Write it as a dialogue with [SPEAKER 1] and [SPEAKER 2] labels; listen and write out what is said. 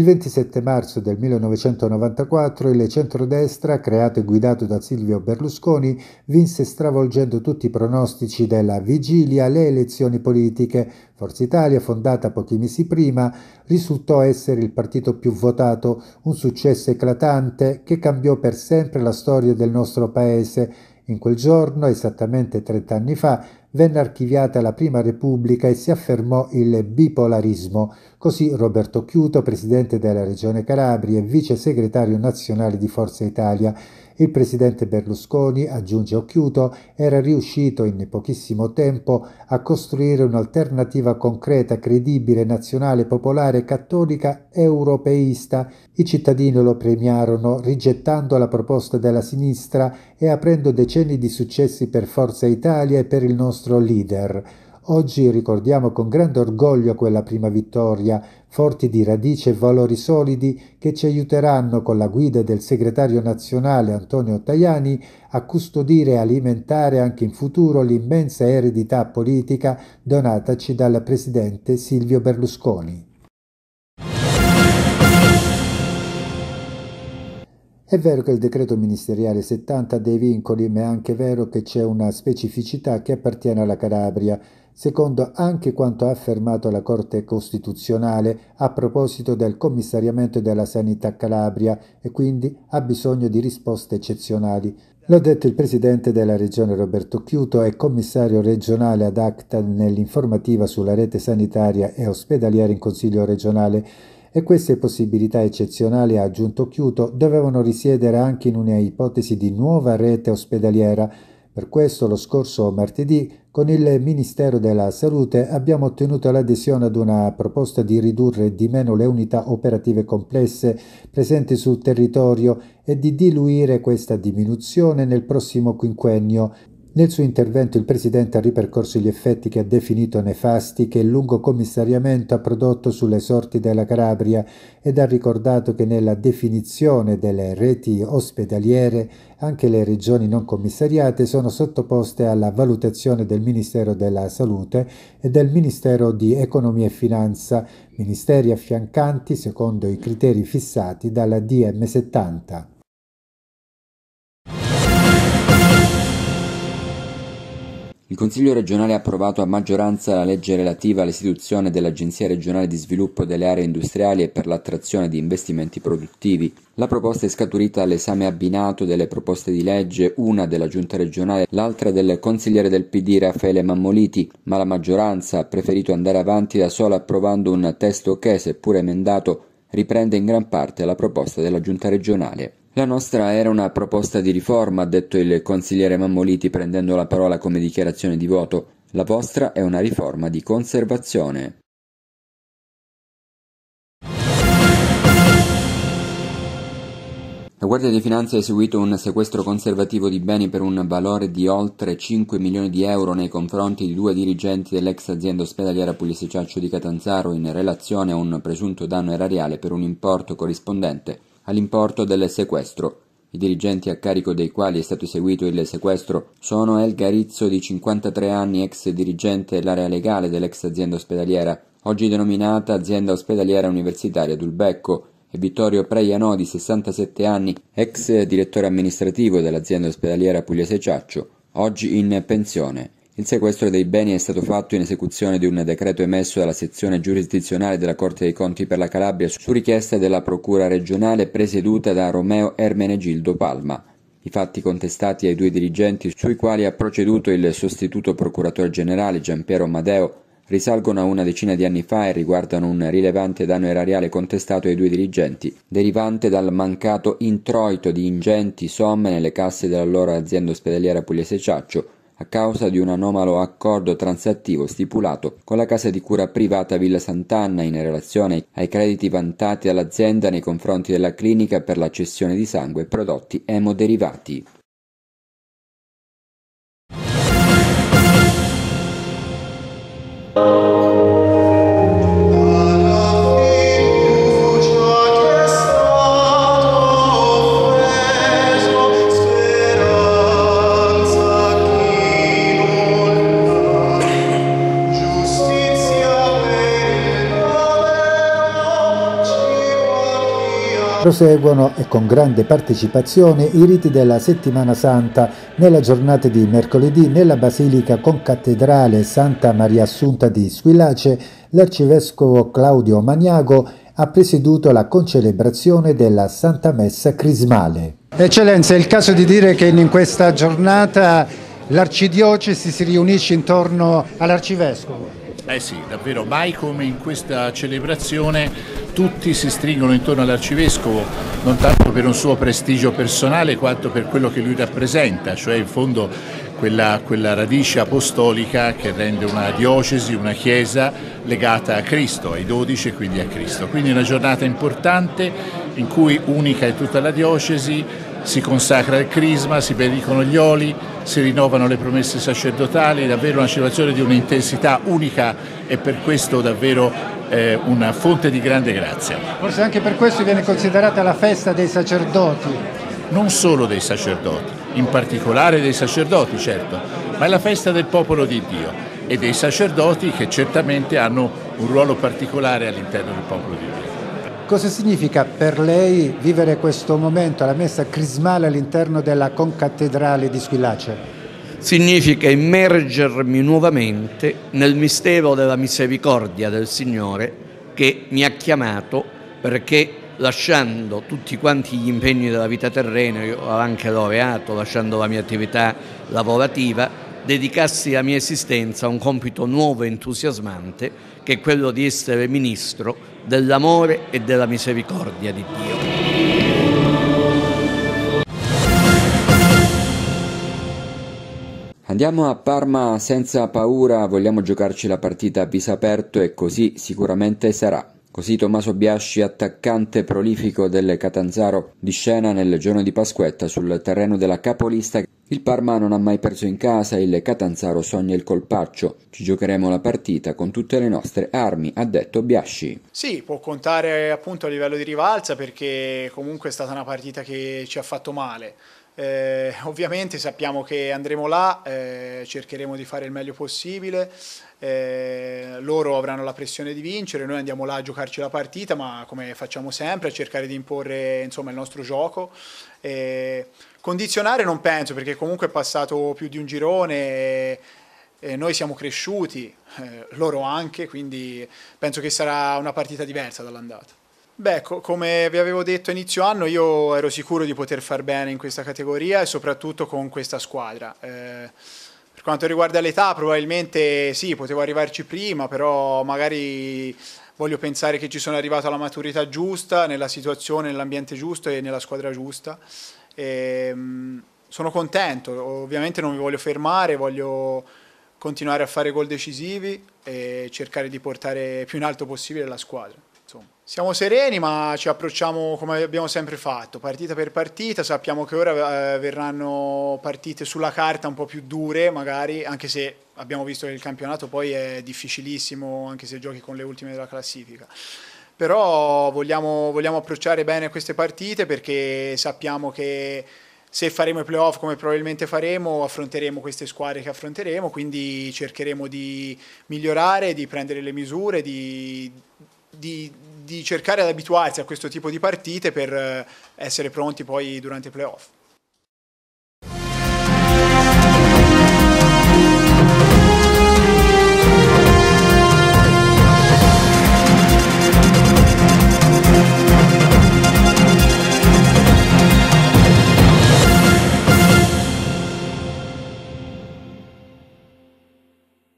[SPEAKER 1] Il 27 marzo del 1994 il centrodestra, creato e guidato da Silvio Berlusconi, vinse stravolgendo tutti i pronostici della vigilia le elezioni politiche. Forza Italia, fondata pochi mesi prima, risultò essere il partito più votato, un successo eclatante che cambiò per sempre la storia del nostro paese. In quel giorno, esattamente 30 anni fa, venne archiviata la Prima Repubblica e si affermò il bipolarismo. Così Roberto Chiuto, presidente della Regione Calabria e vice segretario nazionale di Forza Italia, il presidente Berlusconi, aggiunge Occhiuto, era riuscito in pochissimo tempo a costruire un'alternativa concreta, credibile, nazionale, popolare, cattolica, europeista. I cittadini lo premiarono rigettando la proposta della sinistra e aprendo decenni di successi per Forza Italia e per il nostro leader. Oggi ricordiamo con grande orgoglio quella prima vittoria, forti di radice e valori solidi che ci aiuteranno con la guida del segretario nazionale Antonio Tajani a custodire e alimentare anche in futuro l'immensa eredità politica donataci dal presidente Silvio Berlusconi. È vero che il decreto ministeriale 70 ha dei vincoli, ma è anche vero che c'è una specificità che appartiene alla Calabria, secondo anche quanto ha affermato la Corte Costituzionale a proposito del commissariamento della sanità Calabria e quindi ha bisogno di risposte eccezionali. L'ha detto il presidente della regione Roberto Chiuto e commissario regionale ad ACTA nell'informativa sulla rete sanitaria e ospedaliera in Consiglio regionale e queste possibilità eccezionali, ha aggiunto Chiuto, dovevano risiedere anche in una ipotesi di nuova rete ospedaliera. Per questo lo scorso martedì con il Ministero della Salute abbiamo ottenuto l'adesione ad una proposta di ridurre di meno le unità operative complesse presenti sul territorio e di diluire questa diminuzione nel prossimo quinquennio, nel suo intervento il Presidente ha ripercorso gli effetti che ha definito nefasti che il lungo commissariamento ha prodotto sulle sorti della Calabria ed ha ricordato che nella definizione delle reti ospedaliere anche le regioni non commissariate sono sottoposte alla valutazione del Ministero della Salute e del Ministero di Economia e Finanza, ministeri affiancanti secondo i criteri fissati dalla DM70.
[SPEAKER 2] Il Consiglio regionale ha approvato a maggioranza la legge relativa all'istituzione dell'Agenzia regionale di sviluppo delle aree industriali e per l'attrazione di investimenti produttivi. La proposta è scaturita all'esame abbinato delle proposte di legge, una della giunta regionale, l'altra del consigliere del PD Raffaele Mammoliti, ma la maggioranza ha preferito andare avanti da sola approvando un testo che, seppur emendato, riprende in gran parte la proposta della giunta regionale. La nostra era una proposta di riforma, ha detto il consigliere Mammoliti prendendo la parola come dichiarazione di voto. La vostra è una riforma di conservazione. La Guardia di Finanza ha eseguito un sequestro conservativo di beni per un valore di oltre 5 milioni di euro nei confronti di due dirigenti dell'ex azienda ospedaliera Pugliese Ciaccio di Catanzaro in relazione a un presunto danno erariale per un importo corrispondente all'importo del sequestro. I dirigenti a carico dei quali è stato eseguito il sequestro sono El Garizzo di 53 anni, ex dirigente dell'area legale dell'ex azienda ospedaliera, oggi denominata Azienda Ospedaliera Universitaria d'Ulbecco, e Vittorio Preiano, di 67 anni, ex direttore amministrativo dell'azienda ospedaliera Pugliese Ciaccio, oggi in pensione. Il sequestro dei beni è stato fatto in esecuzione di un decreto emesso dalla sezione giurisdizionale della Corte dei Conti per la Calabria su richiesta della Procura regionale presieduta da Romeo Ermenegildo Palma. I fatti contestati ai due dirigenti sui quali ha proceduto il sostituto procuratore generale Giampiero Madeo risalgono a una decina di anni fa e riguardano un rilevante danno erariale contestato ai due dirigenti, derivante dal mancato introito di ingenti somme nelle casse dell'allora azienda ospedaliera Pugliese Ciaccio, a causa di un anomalo accordo transattivo stipulato con la casa di cura privata Villa Sant'Anna in relazione ai crediti vantati all'azienda nei confronti della clinica per la cessione di sangue e prodotti emoderivati.
[SPEAKER 3] Oh.
[SPEAKER 1] Proseguono e con grande partecipazione i riti della Settimana Santa nella giornata di mercoledì nella Basilica Concattedrale Santa Maria Assunta di Squillace l'arcivescovo Claudio Maniago ha presieduto la concelebrazione della Santa Messa Crismale. Eccellenza, è il caso di dire che in questa giornata l'arcidiocesi si riunisce intorno all'arcivescovo. Eh sì, davvero, mai come in questa celebrazione tutti si stringono intorno all'arcivescovo, non tanto per un suo prestigio personale quanto per quello che lui rappresenta, cioè in fondo quella, quella, radice apostolica che rende una diocesi, una chiesa legata a Cristo, ai dodici e quindi a Cristo. Quindi una giornata importante in cui unica è tutta la diocesi, si consacra il crisma, si benedicono gli oli, si rinnovano le promesse sacerdotali, davvero una celebrazione di un'intensità unica e per questo davvero eh, una fonte di grande grazia. Forse anche per questo viene considerata la festa dei sacerdoti. Non solo dei sacerdoti, in particolare dei sacerdoti certo, ma è la festa del popolo di Dio e dei sacerdoti che certamente hanno un ruolo particolare all'interno del popolo di Dio. Cosa significa per lei vivere questo momento, la messa crismale all'interno della concattedrale di
[SPEAKER 2] Squillace? Significa immergermi nuovamente nel mistero della misericordia del Signore che mi ha chiamato perché lasciando tutti quanti gli impegni della vita terrena, io ho anche laureato, lasciando la mia attività lavorativa, dedicassi la mia esistenza a un compito nuovo e entusiasmante che è quello di essere ministro dell'amore e della misericordia di Dio. Andiamo a Parma senza paura, vogliamo giocarci la partita a viso aperto e così sicuramente sarà. Così Tommaso Biasci, attaccante prolifico del Catanzaro, di scena nel giorno di Pasquetta sul terreno della capolista. Il Parma non ha mai perso in casa, il Catanzaro sogna il colpaccio. Ci giocheremo la partita con tutte le nostre armi, ha detto Biasci.
[SPEAKER 3] Sì, può contare appunto a livello di rivalsa perché comunque è stata una partita che ci ha fatto male. Eh, ovviamente sappiamo che andremo là, eh, cercheremo di fare il meglio possibile, eh, loro avranno la pressione di vincere, noi andiamo là a giocarci la partita, ma come facciamo sempre, a cercare di imporre insomma, il nostro gioco. Eh, condizionare non penso, perché comunque è passato più di un girone. E, e noi siamo cresciuti, eh, loro anche, quindi penso che sarà una partita diversa dall'andata. Beh, co come vi avevo detto a inizio anno, io ero sicuro di poter far bene in questa categoria e soprattutto con questa squadra. Eh, per quanto riguarda l'età, probabilmente sì, potevo arrivarci prima, però magari voglio pensare che ci sono arrivato alla maturità giusta, nella situazione, nell'ambiente giusto e nella squadra giusta. Eh, sono contento, ovviamente non mi voglio fermare, voglio continuare a fare gol decisivi e cercare di portare più in alto possibile la squadra. Insomma, siamo sereni ma ci approcciamo come abbiamo sempre fatto, partita per partita, sappiamo che ora eh, verranno partite sulla carta un po' più dure magari, anche se abbiamo visto che il campionato poi è difficilissimo anche se giochi con le ultime della classifica però vogliamo, vogliamo, approcciare bene queste partite perché sappiamo che se faremo i playoff come probabilmente faremo affronteremo queste squadre che affronteremo quindi cercheremo di migliorare, di prendere le misure, di di, di cercare di abituarsi a questo tipo di partite per eh, essere pronti poi durante i playoff.